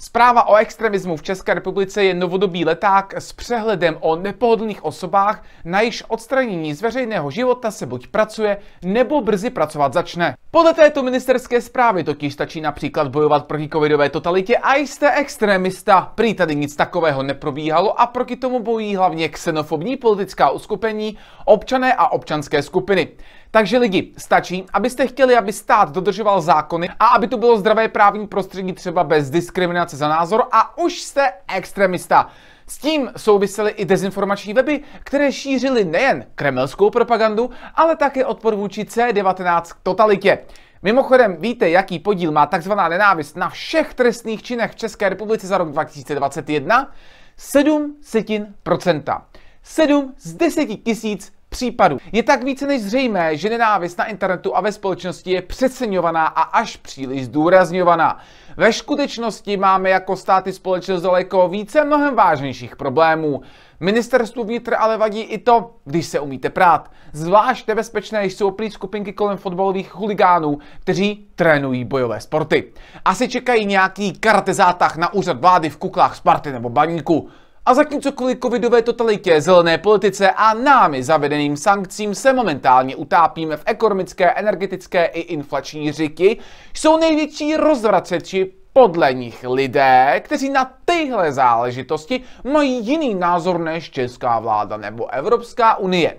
Zpráva o extremismu v České republice je novodobý leták s přehledem o nepohodlných osobách, na již odstranění z veřejného života se buď pracuje, nebo brzy pracovat začne. Podle této ministerské zprávy totiž stačí například bojovat proti covidové totalitě a jste extremista. Prý tady nic takového neprobíhalo a proti tomu bojí hlavně xenofobní politická uskupení, občané a občanské skupiny. Takže lidi, stačí, abyste chtěli, aby stát dodržoval zákony a aby to bylo zdravé právní prostředí třeba bez diskriminace diskriminace za názor a už jste extremista. S tím souvisely i dezinformační weby, které šířily nejen kremelskou propagandu, ale také odpor vůči C19 k totalitě. Mimochodem, víte, jaký podíl má tzv. nenávist na všech trestných činech v České republice za rok 2021? 7 setin procenta. 7 z 10 tisíc případů. Je tak více než zřejmé, že nenávist na internetu a ve společnosti je přeceňovaná a až příliš zdůrazňovaná. Ve skutečnosti máme jako státy společnost daleko více mnohem vážnějších problémů. Ministerstvu vnitra ale vadí i to, když se umíte prát. Zvlášť nebezpečné jsou prý skupinky kolem fotbalových chuligánů, kteří trénují bojové sporty. Asi čekají nějaký karate zátah na úřad vlády v kuklách Sparty nebo Baníku. A zatímco kvůli covidové totalitě, zelené politice a námi zavedeným sankcím se momentálně utápíme v ekonomické, energetické i inflační řiti, jsou největší rozvraceči podle nich lidé, kteří na tyhle záležitosti mají jiný názor než česká vláda nebo Evropská unie.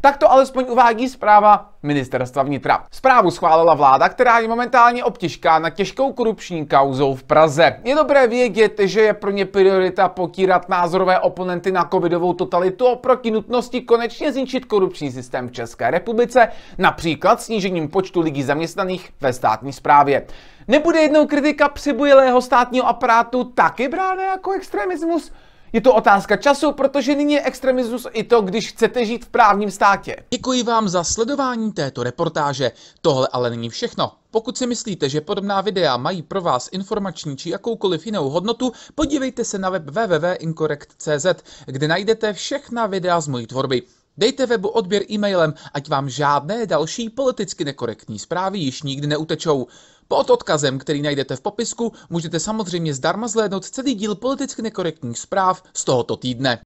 Tak to alespoň uvádí zpráva ministerstva vnitra. Zprávu schválila vláda, která je momentálně obtěžká na těžkou korupční kauzou v Praze. Je dobré vědět, že je pro ně priorita potírat názorové oponenty na covidovou totalitu proti nutnosti konečně zničit korupční systém v České republice, například snížením počtu lidí zaměstnaných ve státní správě. Nebude jednou kritika přibujelého státního aparátu taky brána jako extremismus? Je to otázka času, protože nyní je extremismus i to, když chcete žít v právním státě. Děkuji vám za sledování této reportáže. Tohle ale není všechno. Pokud si myslíte, že podobná videa mají pro vás informační či jakoukoliv jinou hodnotu, podívejte se na web www.incorrect.cz, kde najdete všechna videa z mojí tvorby. Dejte webu odběr e-mailem, ať vám žádné další politicky nekorektní zprávy již nikdy neutečou. Pod odkazem, který najdete v popisku, můžete samozřejmě zdarma zhlédnout celý díl politicky nekorektních zpráv z tohoto týdne.